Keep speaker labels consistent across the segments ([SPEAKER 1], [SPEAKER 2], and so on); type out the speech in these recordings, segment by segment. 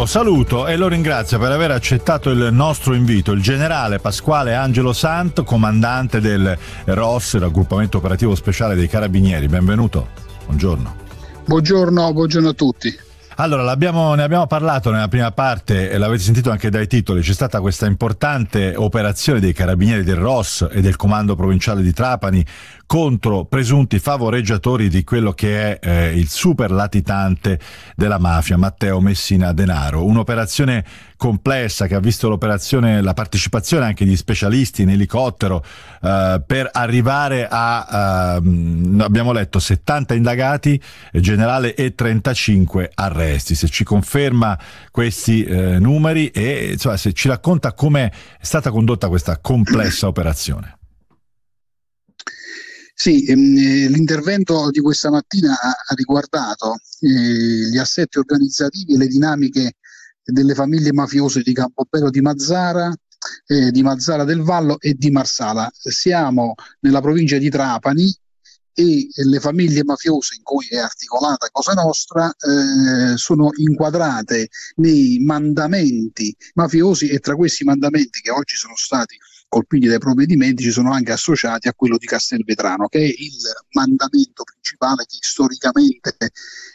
[SPEAKER 1] Lo saluto e lo ringrazio per aver accettato il nostro invito il generale Pasquale Angelo Santo, comandante del ROS, raggruppamento operativo speciale dei Carabinieri. Benvenuto. Buongiorno.
[SPEAKER 2] Buongiorno, buongiorno a tutti. Allora, ne abbiamo parlato
[SPEAKER 1] nella prima parte, l'avete sentito anche dai titoli, c'è stata questa importante operazione dei carabinieri del ROS e del comando provinciale di Trapani contro presunti favoreggiatori di quello che è eh, il super latitante della mafia, Matteo Messina Denaro. Un'operazione complessa che ha visto l'operazione, la partecipazione anche di specialisti in elicottero eh, per arrivare a, eh, abbiamo letto, 70 indagati eh, generale e 35 arresti. Se ci conferma questi eh, numeri e insomma, se ci racconta come è stata condotta questa complessa operazione.
[SPEAKER 2] Sì, ehm, eh, l'intervento di questa mattina ha, riguardato eh, gli assetti organizzativi e le dinamiche delle famiglie mafiose di Campobello di Mazzara, eh, di Mazzara del Vallo e di Marsala. Siamo nella provincia di Trapani e le famiglie mafiose in cui è articolata Cosa Nostra eh, sono inquadrate nei mandamenti mafiosi e tra questi mandamenti che oggi sono stati colpiti dai provvedimenti si sono anche associati a quello di Castelvetrano, che è il mandamento principale che storicamente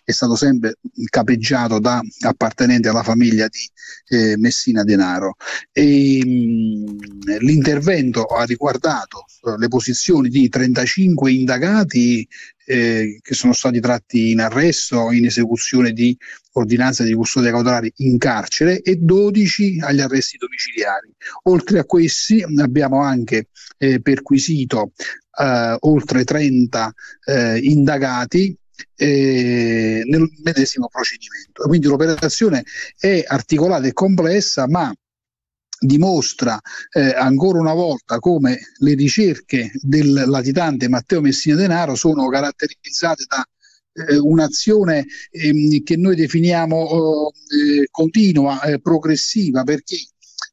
[SPEAKER 2] è stato sempre capeggiato da appartenenti alla famiglia di eh, Messina Denaro. E, mh, mm, l'intervento ha riguardato eh, le posizioni di 35 indagati eh, che sono stati tratti in arresto in esecuzione di ordinanza di custodia cautelare in carcere e 12 agli arresti domiciliari. Oltre a questi abbiamo anche eh, perquisito eh, oltre 30 eh, indagati eh, nel medesimo procedimento. Quindi l'operazione è articolata e complessa, ma dimostra eh, ancora una volta come le ricerche del latitante Matteo Messina Denaro sono caratterizzate da eh, un'azione ehm, che noi definiamo oh, eh, continua, eh, progressiva, perché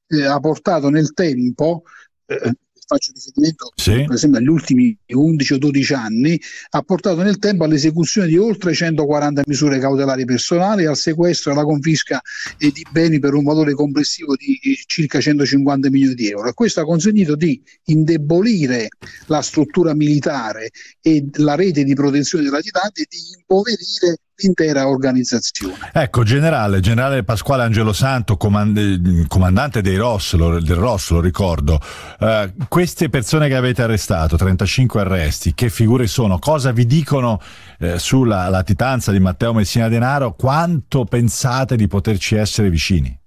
[SPEAKER 2] eh, ha portato nel tempo eh, faccio riferimento sì. per esempio agli ultimi 11 o 12 anni, ha portato nel tempo all'esecuzione di oltre 140 misure cautelari personali, al sequestro e alla confisca di beni per un valore complessivo di eh, circa 150 milioni di euro. questo ha consentito di indebolire la struttura militare e la rete di protezione della città e di impoverire intera organizzazione.
[SPEAKER 1] Ecco, generale, generale Pasquale Angelo Santo, comand- comandante dei ROS, lo, del ROS, lo ricordo, eh, queste persone che avete arrestato, 35 arresti, che figure sono? Cosa vi dicono eh, sulla latitanza di Matteo Messina Denaro? Quanto pensate di poterci essere vicini?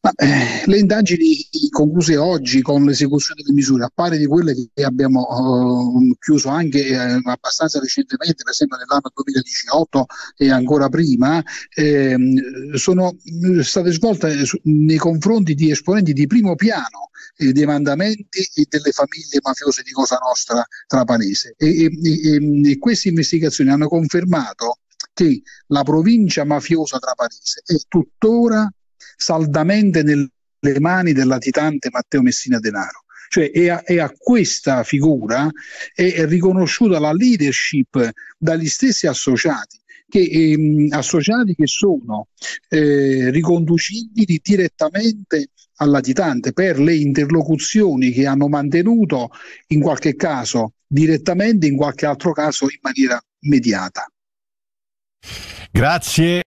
[SPEAKER 2] Ma, eh, le indagini concluse oggi con l'esecuzione delle misure, a pari di quelle che abbiamo eh, chiuso anche eh, abbastanza recentemente, per esempio nell'anno 2018 e ancora prima, ehm, sono eh, state svolte nei confronti di esponenti di primo piano eh, dei mandamenti e delle famiglie mafiose di Cosa Nostra trapanese. E, e, e queste investigazioni hanno confermato che la provincia mafiosa trapanese è tuttora saldamente nelle mani del latitante Matteo Messina Denaro. Cioè è a, è a questa figura è, è riconosciuta la leadership dagli stessi associati che, ehm, associati che sono eh, riconducibili direttamente al latitante per le interlocuzioni che hanno mantenuto in qualche caso direttamente, in qualche altro caso in maniera mediata. Grazie